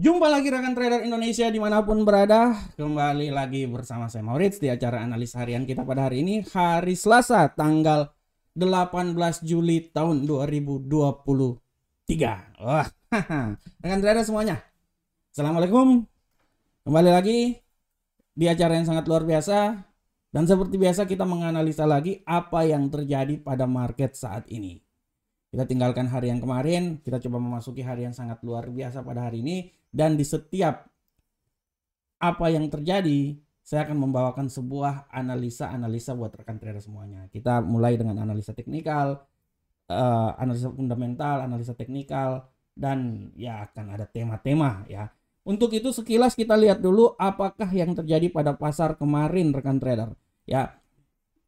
Jumpa lagi rekan trader Indonesia dimanapun berada Kembali lagi bersama saya Maurits di acara analis harian kita pada hari ini Hari Selasa tanggal 18 Juli tahun 2023 Wah, Rekan trader semuanya Assalamualaikum Kembali lagi di acara yang sangat luar biasa Dan seperti biasa kita menganalisa lagi apa yang terjadi pada market saat ini kita tinggalkan hari yang kemarin, kita coba memasuki hari yang sangat luar biasa pada hari ini dan di setiap apa yang terjadi, saya akan membawakan sebuah analisa-analisa buat rekan trader semuanya. Kita mulai dengan analisa teknikal, uh, analisa fundamental, analisa teknikal dan ya akan ada tema-tema ya. Untuk itu sekilas kita lihat dulu apakah yang terjadi pada pasar kemarin rekan trader. Ya,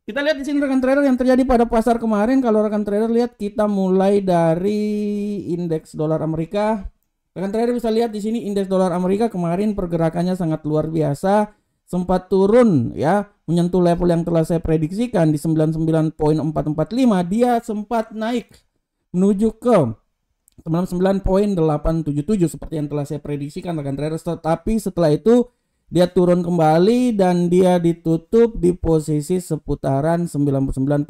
kita lihat di sini rekan trader yang terjadi pada pasar kemarin. Kalau rekan trader lihat kita mulai dari indeks dolar Amerika. Rekan trader bisa lihat di sini indeks dolar Amerika kemarin pergerakannya sangat luar biasa. Sempat turun ya, menyentuh level yang telah saya prediksikan di 99.445. Dia sempat naik menuju ke 99.877 seperti yang telah saya prediksikan rekan trader. Tetapi setelah itu dia turun kembali dan dia ditutup di posisi seputaran 99.613.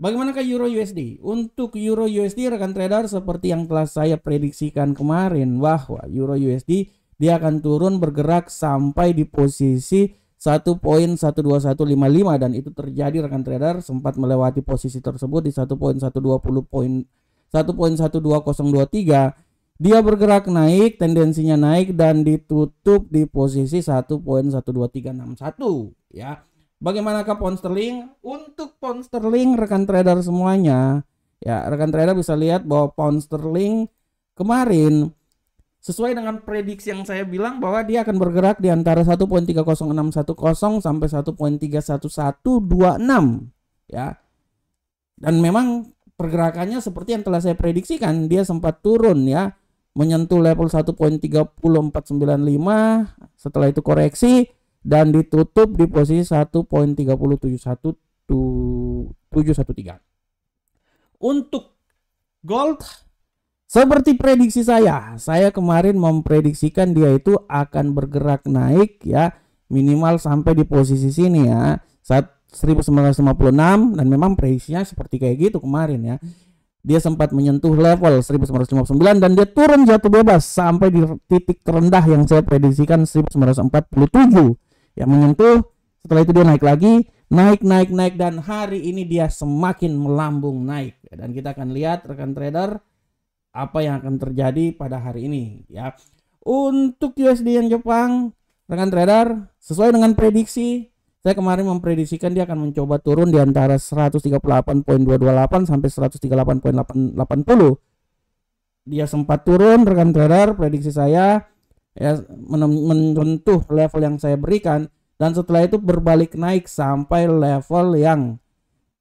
Bagaimanakah Euro USD? Untuk Euro USD rekan trader seperti yang telah saya prediksikan kemarin bahwa Euro USD dia akan turun bergerak sampai di posisi 1.12155 dan itu terjadi rekan trader sempat melewati posisi tersebut di 1.120 1.12023 dia bergerak naik, tendensinya naik dan ditutup di posisi 1.12361 ya. Bagaimanakah pound sterling? Untuk pound sterling rekan trader semuanya, ya rekan trader bisa lihat bahwa pound sterling kemarin sesuai dengan prediksi yang saya bilang bahwa dia akan bergerak di antara 1.30610 sampai 1.31126 ya. Dan memang pergerakannya seperti yang telah saya prediksikan, dia sempat turun ya menyentuh level 1.30495 setelah itu koreksi dan ditutup di posisi 1.371713 untuk gold seperti prediksi saya saya kemarin memprediksikan dia itu akan bergerak naik ya minimal sampai di posisi sini ya saat 1956 dan memang prediksinya seperti kayak gitu kemarin ya dia sempat menyentuh level 1959 dan dia turun jatuh bebas sampai di titik terendah yang saya prediksikan 1947 yang menyentuh setelah itu dia naik lagi naik naik naik dan hari ini dia semakin melambung naik dan kita akan lihat rekan trader apa yang akan terjadi pada hari ini ya untuk USD yang Jepang rekan trader sesuai dengan prediksi saya kemarin memprediksikan dia akan mencoba turun di antara 138.228 sampai 138.880. Dia sempat turun rekan trader, prediksi saya ya menyentuh level yang saya berikan dan setelah itu berbalik naik sampai level yang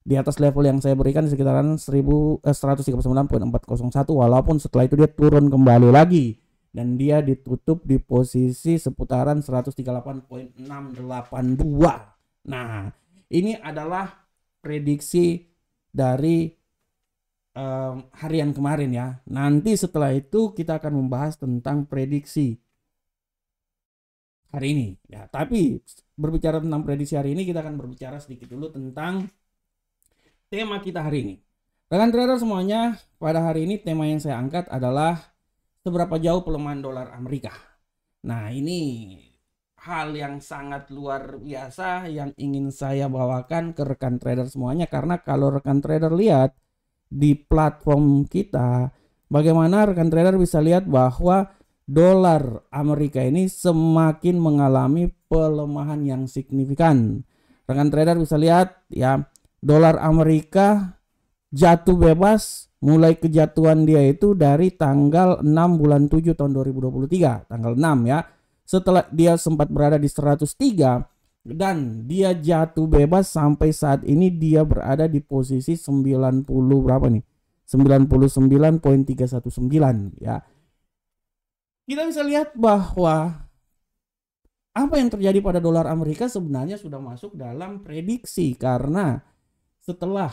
di atas level yang saya berikan di sekitaran 1139.401 eh, walaupun setelah itu dia turun kembali lagi dan dia ditutup di posisi seputaran 138.682. Nah, ini adalah prediksi dari um, harian kemarin ya. Nanti setelah itu kita akan membahas tentang prediksi hari ini ya. Tapi berbicara tentang prediksi hari ini kita akan berbicara sedikit dulu tentang tema kita hari ini. Rekan trader semuanya, pada hari ini tema yang saya angkat adalah seberapa jauh pelemahan dolar Amerika. Nah, ini hal yang sangat luar biasa yang ingin saya bawakan ke rekan trader semuanya karena kalau rekan trader lihat di platform kita bagaimana rekan trader bisa lihat bahwa dolar Amerika ini semakin mengalami pelemahan yang signifikan. Rekan trader bisa lihat ya, dolar Amerika jatuh bebas mulai kejatuhan dia itu dari tanggal 6 bulan 7 tahun 2023 tanggal 6 ya setelah dia sempat berada di 103 dan dia jatuh bebas sampai saat ini dia berada di posisi 90 berapa nih 99.319 ya kita bisa lihat bahwa apa yang terjadi pada dolar Amerika sebenarnya sudah masuk dalam prediksi karena setelah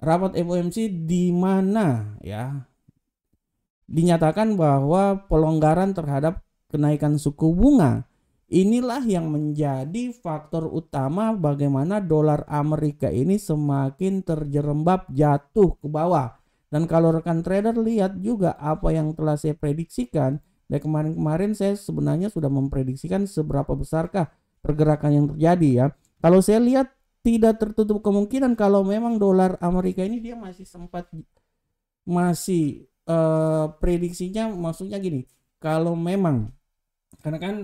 rapat FOMC di mana ya dinyatakan bahwa pelonggaran terhadap kenaikan suku bunga inilah yang menjadi faktor utama bagaimana dolar Amerika ini semakin terjerembab jatuh ke bawah dan kalau rekan trader lihat juga apa yang telah saya prediksikan dan kemarin-kemarin saya sebenarnya sudah memprediksikan seberapa besarkah pergerakan yang terjadi ya kalau saya lihat tidak tertutup kemungkinan kalau memang dolar Amerika ini dia masih sempat masih uh, prediksinya maksudnya gini kalau memang karena kan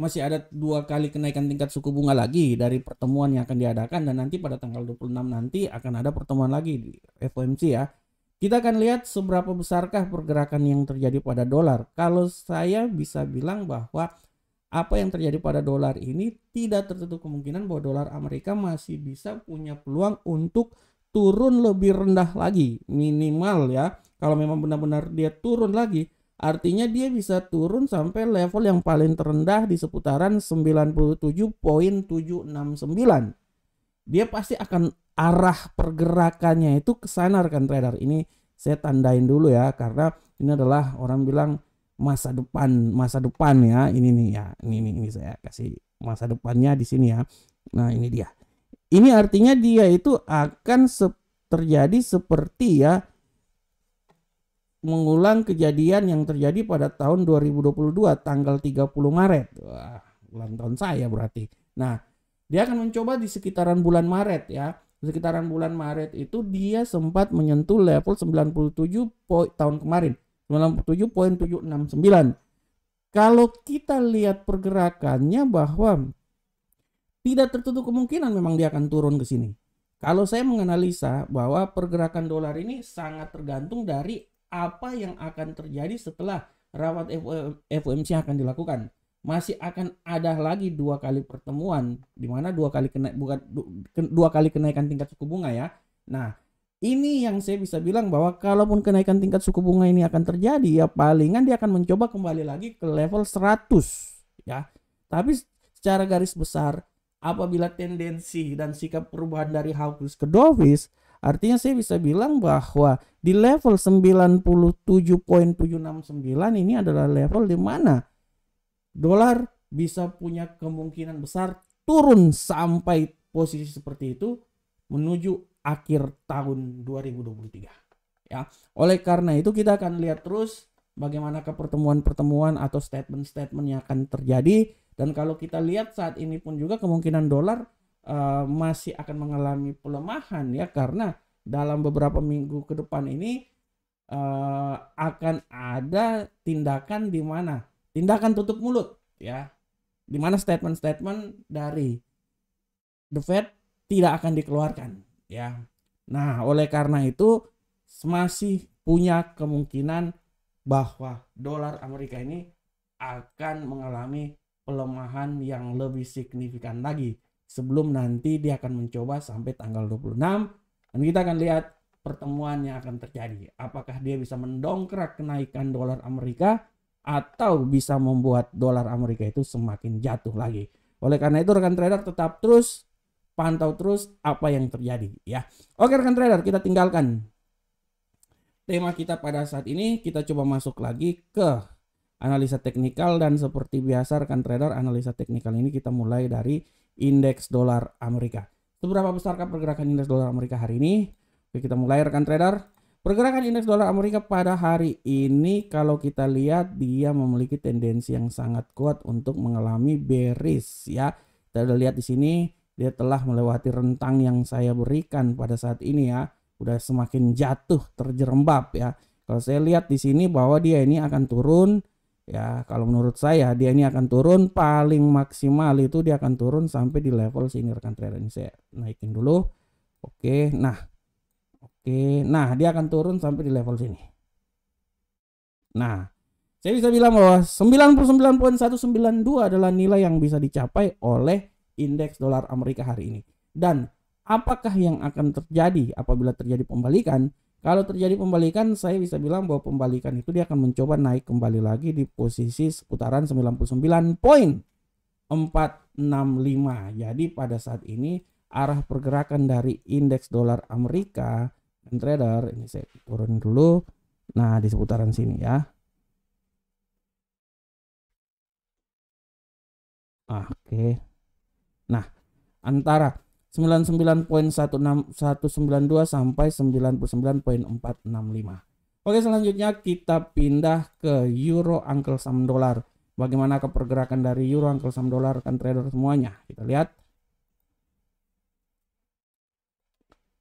masih ada dua kali kenaikan tingkat suku bunga lagi dari pertemuan yang akan diadakan dan nanti pada tanggal 26 nanti akan ada pertemuan lagi di FOMC ya. Kita akan lihat seberapa besarkah pergerakan yang terjadi pada dolar. Kalau saya bisa bilang bahwa apa yang terjadi pada dolar ini tidak tertutup kemungkinan bahwa dolar Amerika masih bisa punya peluang untuk turun lebih rendah lagi minimal ya kalau memang benar-benar dia turun lagi artinya dia bisa turun sampai level yang paling terendah di seputaran 97.769 dia pasti akan arah pergerakannya itu ke sana rekan trader ini saya tandain dulu ya karena ini adalah orang bilang masa depan masa depan ya ini nih ya ini ini, ini saya kasih masa depannya di sini ya nah ini dia ini artinya dia itu akan se terjadi seperti ya mengulang kejadian yang terjadi pada tahun 2022 tanggal 30 Maret Wah, ulang tahun saya berarti nah dia akan mencoba di sekitaran bulan Maret ya sekitaran bulan Maret itu dia sempat menyentuh level 97 tahun kemarin 97.769. Kalau kita lihat pergerakannya bahwa tidak tertutup kemungkinan memang dia akan turun ke sini. Kalau saya menganalisa bahwa pergerakan dolar ini sangat tergantung dari apa yang akan terjadi setelah rawat FOMC akan dilakukan. Masih akan ada lagi dua kali pertemuan di mana dua kali kena bukan dua kali kenaikan tingkat suku bunga ya. Nah, ini yang saya bisa bilang bahwa kalaupun kenaikan tingkat suku bunga ini akan terjadi ya palingan dia akan mencoba kembali lagi ke level 100 ya. Tapi secara garis besar apabila tendensi dan sikap perubahan dari hawkish ke dovish artinya saya bisa bilang bahwa di level 97.769 ini adalah level di mana dolar bisa punya kemungkinan besar turun sampai posisi seperti itu menuju akhir tahun 2023 ya. Oleh karena itu kita akan lihat terus bagaimana ke pertemuan-pertemuan atau statement-statement yang akan terjadi dan kalau kita lihat saat ini pun juga kemungkinan dolar uh, masih akan mengalami pelemahan ya karena dalam beberapa minggu ke depan ini uh, akan ada tindakan di mana tindakan tutup mulut ya di mana statement-statement dari The Fed tidak akan dikeluarkan ya. Nah, oleh karena itu masih punya kemungkinan bahwa dolar Amerika ini akan mengalami pelemahan yang lebih signifikan lagi sebelum nanti dia akan mencoba sampai tanggal 26 dan kita akan lihat pertemuan yang akan terjadi apakah dia bisa mendongkrak kenaikan dolar Amerika atau bisa membuat dolar Amerika itu semakin jatuh lagi oleh karena itu rekan trader tetap terus pantau terus apa yang terjadi ya. Oke rekan trader, kita tinggalkan tema kita pada saat ini. Kita coba masuk lagi ke analisa teknikal dan seperti biasa rekan trader analisa teknikal ini kita mulai dari indeks dolar Amerika. Seberapa besarkah pergerakan indeks dolar Amerika hari ini? Oke, kita mulai rekan trader. Pergerakan indeks dolar Amerika pada hari ini kalau kita lihat dia memiliki tendensi yang sangat kuat untuk mengalami bearish ya. Kita lihat di sini dia telah melewati rentang yang saya berikan pada saat ini ya. Udah semakin jatuh terjerembab ya. Kalau saya lihat di sini bahwa dia ini akan turun ya kalau menurut saya dia ini akan turun paling maksimal itu dia akan turun sampai di level sini trader ini saya naikin dulu. Oke, nah. Oke, nah dia akan turun sampai di level sini. Nah, saya bisa bilang bahwa 99.192 adalah nilai yang bisa dicapai oleh indeks dolar Amerika hari ini. Dan apakah yang akan terjadi apabila terjadi pembalikan? Kalau terjadi pembalikan, saya bisa bilang bahwa pembalikan itu dia akan mencoba naik kembali lagi di posisi seputaran 99.465. poin. Jadi pada saat ini arah pergerakan dari indeks dolar Amerika dan trader ini saya turun dulu. Nah, di seputaran sini ya. Oke. Okay antara 99.192 sampai 99.465. Oke, selanjutnya kita pindah ke euro angkel saham dolar. Bagaimana kepergerakan dari euro angkel saham dolar kan trader semuanya? Kita lihat.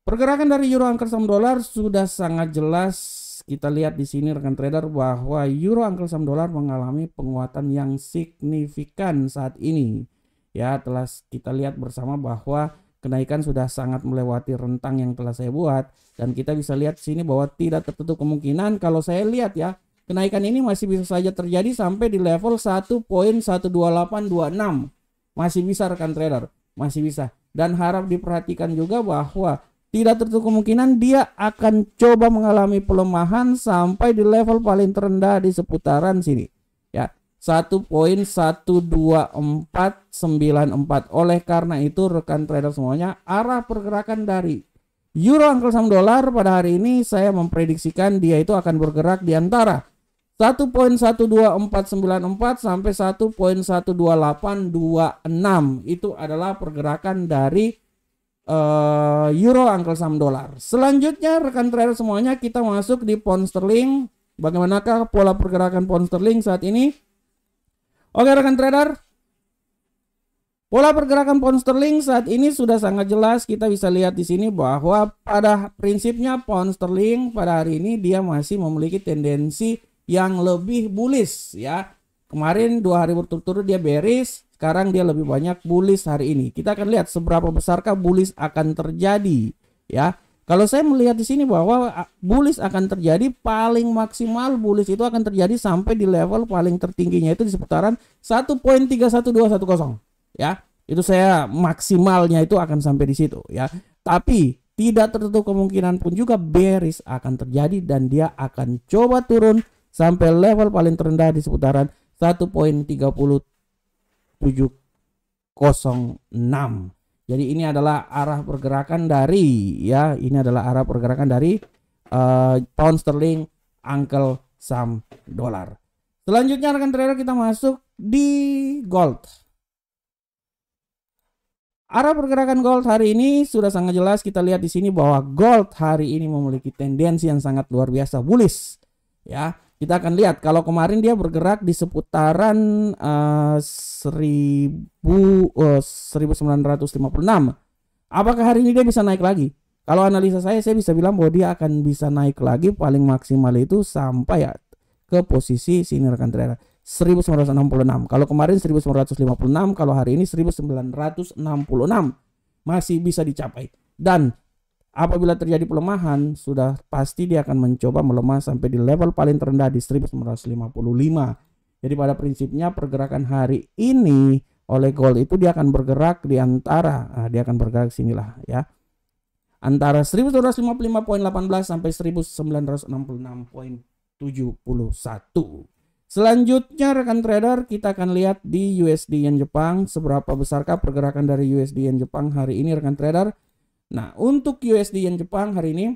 Pergerakan dari euro angkel saham dolar sudah sangat jelas. Kita lihat di sini rekan trader bahwa euro angkel saham dolar mengalami penguatan yang signifikan saat ini Ya, telah kita lihat bersama bahwa kenaikan sudah sangat melewati rentang yang telah saya buat dan kita bisa lihat sini bahwa tidak tertutup kemungkinan kalau saya lihat ya kenaikan ini masih bisa saja terjadi sampai di level 1.12826 masih bisa rekan trader masih bisa dan harap diperhatikan juga bahwa tidak tertutup kemungkinan dia akan coba mengalami pelemahan sampai di level paling terendah di seputaran sini satu satu poin dua empat sembilan empat. oleh karena itu rekan trader semuanya arah pergerakan dari euro angkel samdolar dolar pada hari ini saya memprediksikan dia itu akan bergerak di antara empat sampai satu satu poin dua dua delapan enam itu adalah pergerakan dari uh, euro angkel samdolar. dolar. Selanjutnya rekan trader semuanya kita masuk di pound sterling. Bagaimanakah pola pergerakan pound sterling saat ini? Oke rekan trader, Pola pergerakan pound sterling saat ini sudah sangat jelas. Kita bisa lihat di sini bahwa pada prinsipnya pound sterling pada hari ini dia masih memiliki tendensi yang lebih bullish ya. Kemarin dua hari berturut-turut dia bearish, sekarang dia lebih banyak bullish hari ini. Kita akan lihat seberapa besarkah bullish akan terjadi ya. Kalau saya melihat di sini bahwa bullish akan terjadi paling maksimal bullish itu akan terjadi sampai di level paling tertingginya itu di seputaran 1.31210 ya. Itu saya maksimalnya itu akan sampai di situ ya. Tapi tidak tertutup kemungkinan pun juga bearish akan terjadi dan dia akan coba turun sampai level paling terendah di seputaran enam jadi ini adalah arah pergerakan dari ya, ini adalah arah pergerakan dari uh, pound sterling, uncle Sam dolar. Selanjutnya rekan trader kita masuk di gold. Arah pergerakan gold hari ini sudah sangat jelas kita lihat di sini bahwa gold hari ini memiliki tendensi yang sangat luar biasa bullish ya. Kita akan lihat kalau kemarin dia bergerak di seputaran uh, 1000 uh, 1956. Apakah hari ini dia bisa naik lagi? Kalau analisa saya saya bisa bilang bahwa dia akan bisa naik lagi paling maksimal itu sampai ya ke posisi sini rekan trader 1966. Kalau kemarin 1956, kalau hari ini 1966 masih bisa dicapai. Dan Apabila terjadi pelemahan, sudah pasti dia akan mencoba melemah sampai di level paling terendah di 1955. Jadi pada prinsipnya pergerakan hari ini oleh gold itu dia akan bergerak di antara nah, dia akan bergerak sinilah ya. Antara 1955.18 sampai 1966.71. Selanjutnya rekan trader kita akan lihat di USD Yen Jepang seberapa besarkah pergerakan dari USD Yen Jepang hari ini rekan trader Nah, untuk USD Yen Jepang hari ini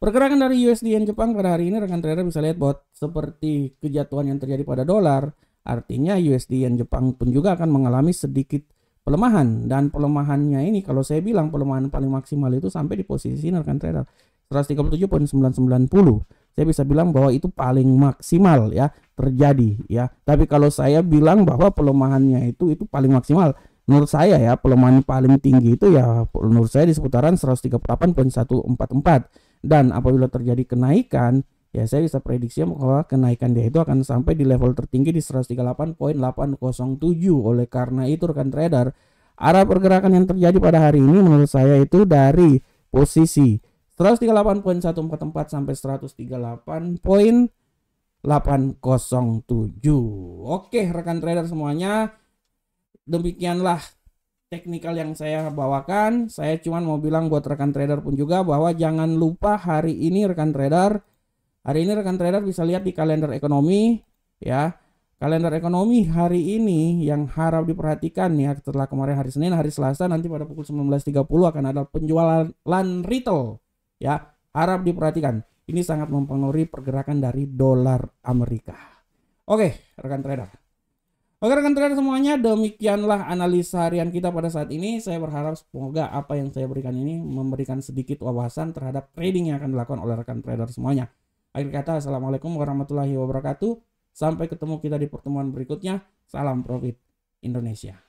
pergerakan dari USD Yen Jepang pada hari ini rekan trader bisa lihat bahwa seperti kejatuhan yang terjadi pada dolar, artinya USD Yen Jepang pun juga akan mengalami sedikit pelemahan dan pelemahannya ini kalau saya bilang pelemahan paling maksimal itu sampai di posisi rekan trader 137.990 saya bisa bilang bahwa itu paling maksimal ya terjadi ya tapi kalau saya bilang bahwa pelemahannya itu itu paling maksimal menurut saya ya pelemahan paling tinggi itu ya menurut saya di seputaran 138.144 dan apabila terjadi kenaikan ya saya bisa prediksi bahwa kenaikan dia itu akan sampai di level tertinggi di 138.807 oleh karena itu rekan trader arah pergerakan yang terjadi pada hari ini menurut saya itu dari posisi 138.144 sampai 138.807 Oke rekan trader semuanya demikianlah teknikal yang saya bawakan. Saya cuma mau bilang buat rekan trader pun juga bahwa jangan lupa hari ini rekan trader hari ini rekan trader bisa lihat di kalender ekonomi ya. Kalender ekonomi hari ini yang harap diperhatikan ya setelah kemarin hari Senin, hari Selasa nanti pada pukul 19.30 akan ada penjualan retail ya. Harap diperhatikan. Ini sangat mempengaruhi pergerakan dari dolar Amerika. Oke, rekan trader. Oke rekan rekan semuanya demikianlah analisa harian kita pada saat ini. Saya berharap semoga apa yang saya berikan ini memberikan sedikit wawasan terhadap trading yang akan dilakukan oleh rekan trader semuanya. Akhir kata Assalamualaikum warahmatullahi wabarakatuh. Sampai ketemu kita di pertemuan berikutnya. Salam profit Indonesia.